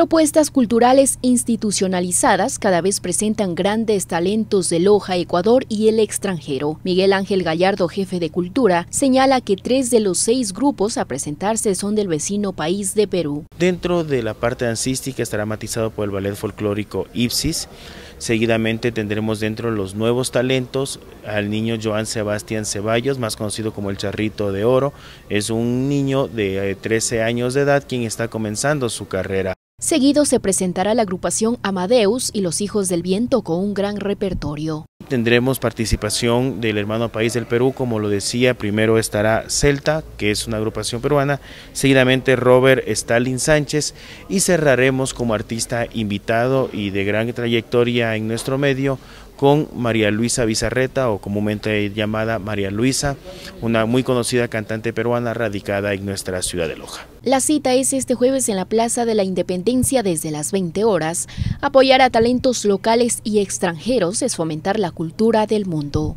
propuestas culturales institucionalizadas cada vez presentan grandes talentos de Loja, Ecuador y el extranjero. Miguel Ángel Gallardo, jefe de cultura, señala que tres de los seis grupos a presentarse son del vecino país de Perú. Dentro de la parte dancística estará matizado por el ballet folclórico Ipsis, Seguidamente tendremos dentro los nuevos talentos al niño Joan Sebastián Ceballos, más conocido como el Charrito de Oro. Es un niño de 13 eh, años de edad quien está comenzando su carrera. Seguido se presentará la agrupación Amadeus y los Hijos del Viento con un gran repertorio tendremos participación del hermano país del Perú, como lo decía, primero estará Celta, que es una agrupación peruana, seguidamente Robert Stalin Sánchez y cerraremos como artista invitado y de gran trayectoria en nuestro medio con María Luisa Bizarreta o comúnmente llamada María Luisa, una muy conocida cantante peruana radicada en nuestra ciudad de Loja. La cita es este jueves en la Plaza de la Independencia desde las 20 horas. Apoyar a talentos locales y extranjeros es fomentar la cultura del mundo.